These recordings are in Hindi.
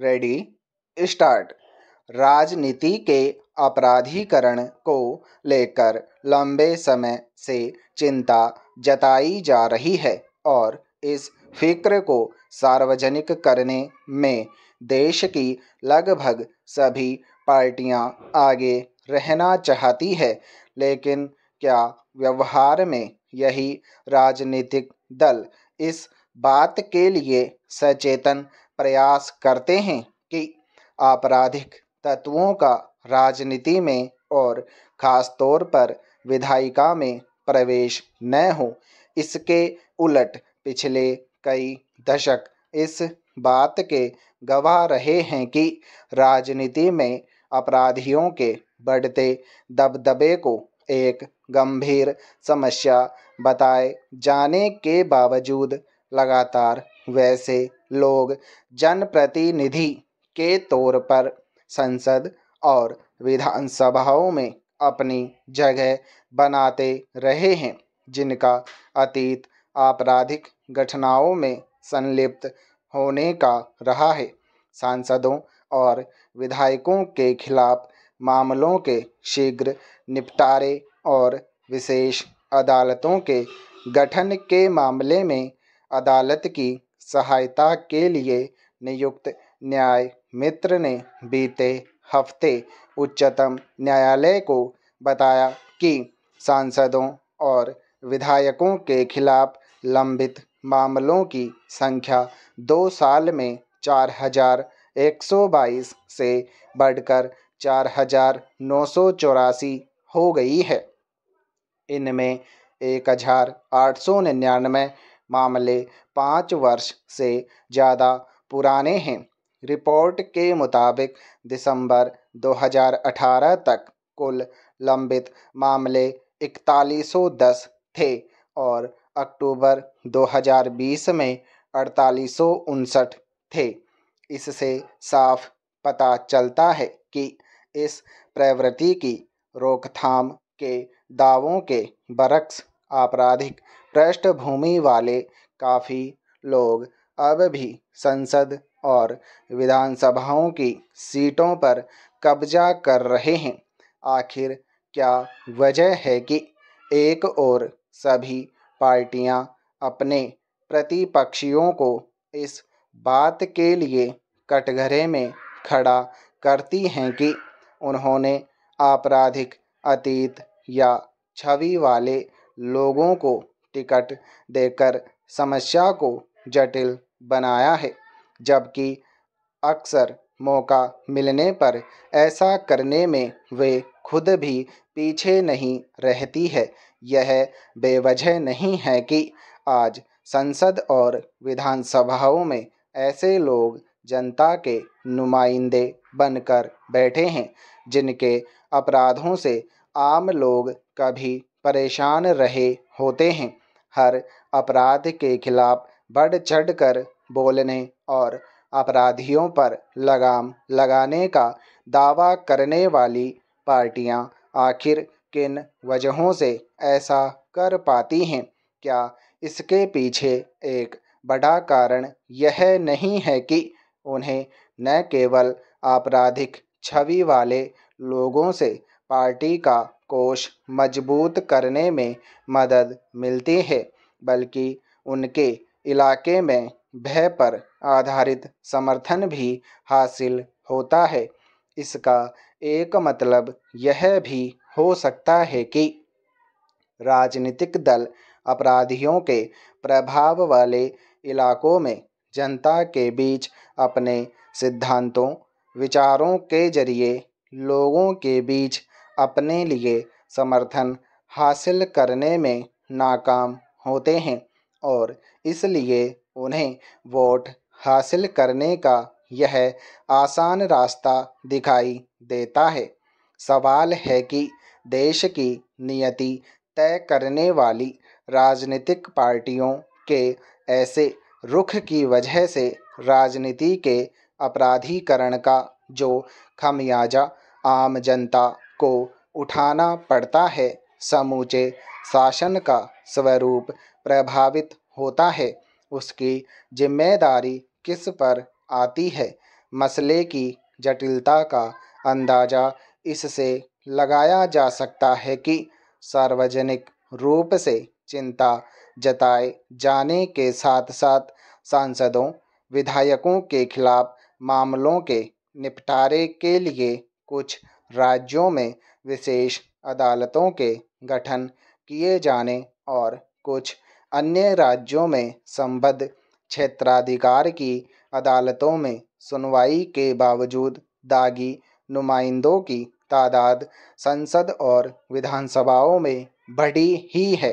रेडी स्टार्ट राजनीति के अपराधीकरण को लेकर लंबे समय से चिंता जताई जा रही है और इस फिक्र को सार्वजनिक करने में देश की लगभग सभी पार्टियां आगे रहना चाहती है लेकिन क्या व्यवहार में यही राजनीतिक दल इस बात के लिए सचेतन प्रयास करते हैं कि आपराधिक तत्वों का राजनीति में और ख़ास तौर पर विधायिका में प्रवेश न हो इसके उलट पिछले कई दशक इस बात के गवाह रहे हैं कि राजनीति में अपराधियों के बढ़ते दबदबे को एक गंभीर समस्या बताए जाने के बावजूद लगातार वैसे लोग जनप्रतिनिधि के तौर पर संसद और विधानसभाओं में अपनी जगह बनाते रहे हैं जिनका अतीत आपराधिक घटनाओं में संलिप्त होने का रहा है सांसदों और विधायकों के खिलाफ मामलों के शीघ्र निपटारे और विशेष अदालतों के गठन के मामले में अदालत की सहायता के लिए नियुक्त न्याय मित्र ने बीते हफ्ते उच्चतम न्यायालय को बताया कि सांसदों और विधायकों के खिलाफ लंबित मामलों की संख्या दो साल में चार हजार एक सौ बाईस से बढ़कर चार हजार नौ सौ चौरासी हो गई है इनमें एक हजार आठ सौ निन्यानवे मामले पाँच वर्ष से ज़्यादा पुराने हैं रिपोर्ट के मुताबिक दिसंबर 2018 तक कुल लंबित मामले इकतालीस थे और अक्टूबर 2020 में अड़तालीस थे इससे साफ पता चलता है कि इस प्रवृत्ति की रोकथाम के दावों के बरक्स आपराधिक पृष्ठभूमि वाले काफ़ी लोग अब भी संसद और विधानसभाओं की सीटों पर कब्जा कर रहे हैं आखिर क्या वजह है कि एक और सभी पार्टियां अपने प्रतिपक्षियों को इस बात के लिए कटघरे में खड़ा करती हैं कि उन्होंने आपराधिक अतीत या छवि वाले लोगों को टिकट देकर समस्या को जटिल बनाया है जबकि अक्सर मौका मिलने पर ऐसा करने में वे खुद भी पीछे नहीं रहती है यह बेवजह नहीं है कि आज संसद और विधानसभाओं में ऐसे लोग जनता के नुमाइंदे बनकर बैठे हैं जिनके अपराधों से आम लोग कभी परेशान रहे होते हैं हर अपराध के खिलाफ बढ़ चढ़ कर बोलने और अपराधियों पर लगाम लगाने का दावा करने वाली पार्टियां आखिर किन वजहों से ऐसा कर पाती हैं क्या इसके पीछे एक बड़ा कारण यह नहीं है कि उन्हें न केवल आपराधिक छवि वाले लोगों से पार्टी का कोष मजबूत करने में मदद मिलती है बल्कि उनके इलाके में भय पर आधारित समर्थन भी हासिल होता है इसका एक मतलब यह भी हो सकता है कि राजनीतिक दल अपराधियों के प्रभाव वाले इलाकों में जनता के बीच अपने सिद्धांतों विचारों के जरिए लोगों के बीच अपने लिए समर्थन हासिल करने में नाकाम होते हैं और इसलिए उन्हें वोट हासिल करने का यह आसान रास्ता दिखाई देता है सवाल है कि देश की नियति तय करने वाली राजनीतिक पार्टियों के ऐसे रुख की वजह से राजनीति के अपराधीकरण का जो खमियाजा आम जनता को उठाना पड़ता है समूचे शासन का स्वरूप प्रभावित होता है उसकी जिम्मेदारी किस पर आती है मसले की जटिलता का अंदाज़ा इससे लगाया जा सकता है कि सार्वजनिक रूप से चिंता जताए जाने के साथ साथ सांसदों विधायकों के खिलाफ मामलों के निपटारे के लिए कुछ राज्यों में विशेष अदालतों के गठन किए जाने और कुछ अन्य राज्यों में संबद्ध क्षेत्राधिकार की अदालतों में सुनवाई के बावजूद दागी नुमाइंदों की तादाद संसद और विधानसभाओं में बढ़ी ही है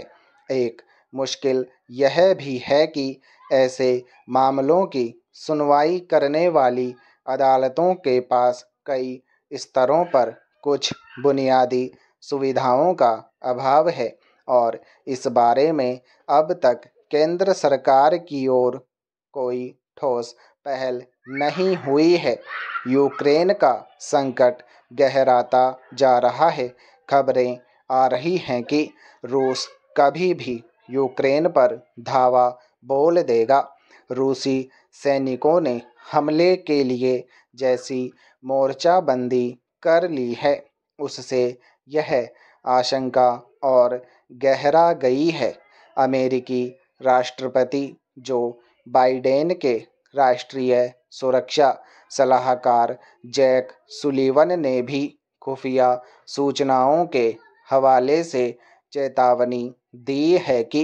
एक मुश्किल यह भी है कि ऐसे मामलों की सुनवाई करने वाली अदालतों के पास कई स्तरों पर कुछ बुनियादी सुविधाओं का अभाव है और इस बारे में अब तक केंद्र सरकार की ओर कोई ठोस पहल नहीं हुई है यूक्रेन का संकट गहराता जा रहा है खबरें आ रही हैं कि रूस कभी भी यूक्रेन पर धावा बोल देगा रूसी सैनिकों ने हमले के लिए जैसी मोर्चाबंदी कर ली है उससे यह आशंका और गहरा गई है अमेरिकी राष्ट्रपति जो बाइडेन के राष्ट्रीय सुरक्षा सलाहकार जैक सुलिवन ने भी खुफिया सूचनाओं के हवाले से चेतावनी दी है कि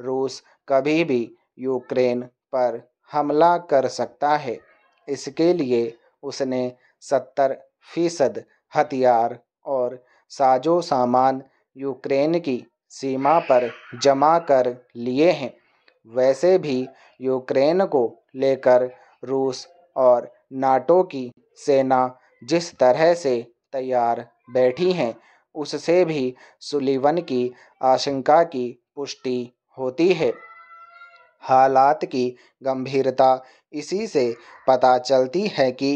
रूस कभी भी यूक्रेन पर हमला कर सकता है इसके लिए उसने सत्तर फीसद हथियार और साजो सामान यूक्रेन की सीमा पर जमा कर लिए हैं वैसे भी यूक्रेन को लेकर रूस और नाटो की सेना जिस तरह से तैयार बैठी हैं उससे भी सुलिवन की आशंका की पुष्टि होती है हालात की गंभीरता इसी से पता चलती है कि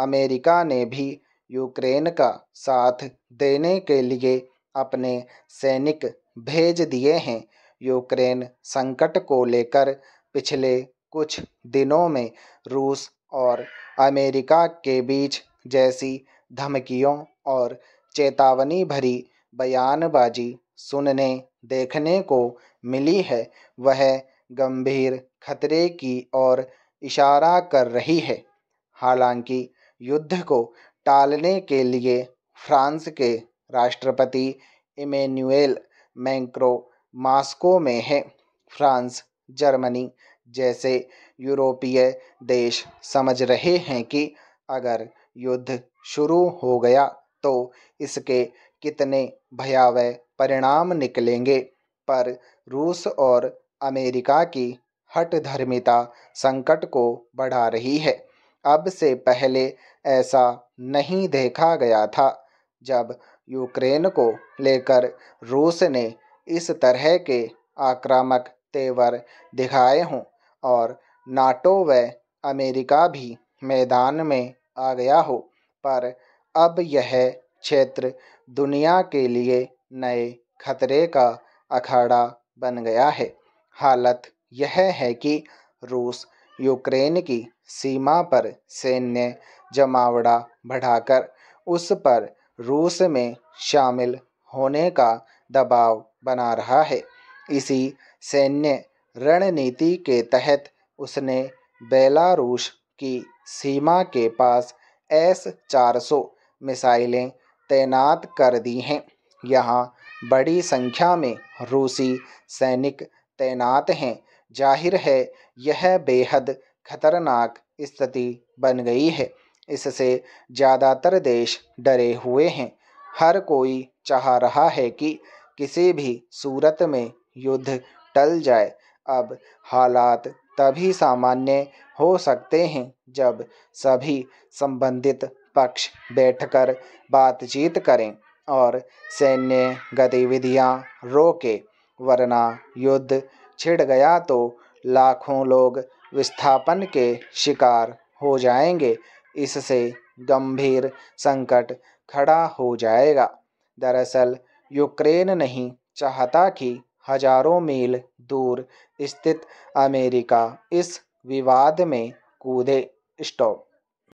अमेरिका ने भी यूक्रेन का साथ देने के लिए अपने सैनिक भेज दिए हैं यूक्रेन संकट को लेकर पिछले कुछ दिनों में रूस और अमेरिका के बीच जैसी धमकियों और चेतावनी भरी बयानबाजी सुनने देखने को मिली है वह गंभीर खतरे की ओर इशारा कर रही है हालांकि युद्ध को टालने के लिए फ्रांस के राष्ट्रपति इमेन्युएल मैंक्रो मास्को में है फ्रांस जर्मनी जैसे यूरोपीय देश समझ रहे हैं कि अगर युद्ध शुरू हो गया तो इसके कितने भयावह परिणाम निकलेंगे पर रूस और अमेरिका की हठधर्मिता संकट को बढ़ा रही है अब से पहले ऐसा नहीं देखा गया था जब यूक्रेन को लेकर रूस ने इस तरह के आक्रामक तेवर दिखाए हों और नाटो व अमेरिका भी मैदान में आ गया हो पर अब यह क्षेत्र दुनिया के लिए नए खतरे का अखाड़ा बन गया है हालत यह है कि रूस यूक्रेन की सीमा पर सैन्य जमावड़ा बढ़ाकर उस पर रूस में शामिल होने का दबाव बना रहा है इसी सैन्य रणनीति के तहत उसने बेलारूस की सीमा के पास एस 400 मिसाइलें तैनात कर दी हैं यहाँ बड़ी संख्या में रूसी सैनिक तैनात हैं जाहिर है यह बेहद खतरनाक स्थिति बन गई है इससे ज़्यादातर देश डरे हुए हैं हर कोई चाह रहा है कि किसी भी सूरत में युद्ध टल जाए अब हालात तभी सामान्य हो सकते हैं जब सभी संबंधित पक्ष बैठकर बातचीत करें और सैन्य गतिविधियां रोके वरना युद्ध छिड़ गया तो लाखों लोग विस्थापन के शिकार हो जाएंगे इससे गंभीर संकट खड़ा हो जाएगा दरअसल यूक्रेन नहीं चाहता कि हजारों मील दूर स्थित अमेरिका इस विवाद में कूदे स्टॉप